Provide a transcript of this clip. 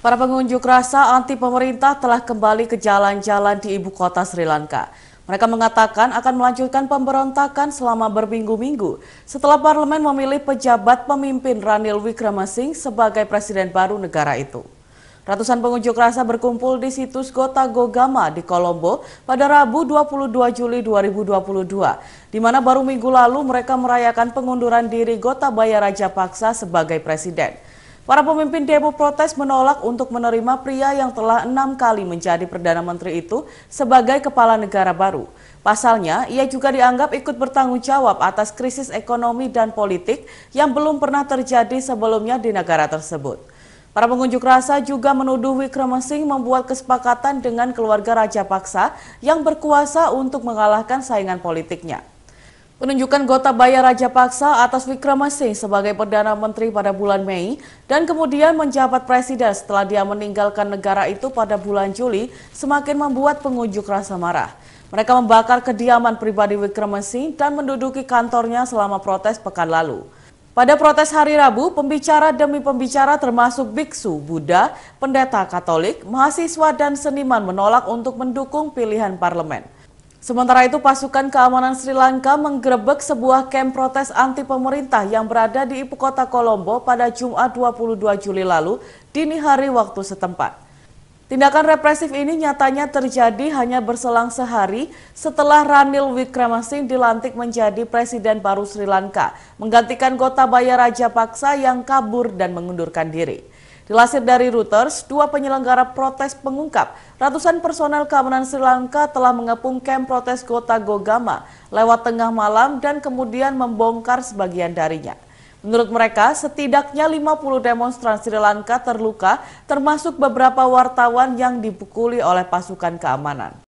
Para pengunjuk rasa anti pemerintah telah kembali ke jalan-jalan di ibu kota Sri Lanka. Mereka mengatakan akan melanjutkan pemberontakan selama berminggu-minggu setelah parlemen memilih pejabat pemimpin Ranil Wickremesinghe sebagai presiden baru negara itu. Ratusan pengunjuk rasa berkumpul di situs Kota Gogama di Kolombo pada Rabu 22 Juli 2022, di mana baru minggu lalu mereka merayakan pengunduran diri Gotabaya Raja Paksa sebagai presiden. Para pemimpin demo protes menolak untuk menerima pria yang telah enam kali menjadi Perdana Menteri itu sebagai kepala negara baru. Pasalnya, ia juga dianggap ikut bertanggung jawab atas krisis ekonomi dan politik yang belum pernah terjadi sebelumnya di negara tersebut. Para pengunjuk rasa juga menuduh Wickremesinghe membuat kesepakatan dengan keluarga Raja Paksa yang berkuasa untuk mengalahkan saingan politiknya. Penunjukan Gotabaya Raja Paksa atas Wickramasinghe sebagai Perdana Menteri pada bulan Mei dan kemudian menjabat Presiden setelah dia meninggalkan negara itu pada bulan Juli semakin membuat pengunjuk rasa marah. Mereka membakar kediaman pribadi Wickramasinghe dan menduduki kantornya selama protes pekan lalu. Pada protes hari Rabu, pembicara demi pembicara termasuk biksu, Buddha, pendeta Katolik, mahasiswa dan seniman menolak untuk mendukung pilihan parlemen. Sementara itu, pasukan keamanan Sri Lanka menggerebek sebuah kamp protes anti pemerintah yang berada di ibu kota Kolombo pada Jumat 22 Juli lalu, dini hari waktu setempat. Tindakan represif ini nyatanya terjadi hanya berselang sehari setelah Ranil Wickremasing dilantik menjadi presiden baru Sri Lanka, menggantikan Kota Gotabaya Paksa yang kabur dan mengundurkan diri. Dilansir dari Reuters, dua penyelenggara protes pengungkap, ratusan personel keamanan Sri Lanka telah mengepung kamp protes Kota Gogama lewat tengah malam dan kemudian membongkar sebagian darinya. Menurut mereka, setidaknya 50 demonstran Sri Lanka terluka, termasuk beberapa wartawan yang dipukuli oleh pasukan keamanan.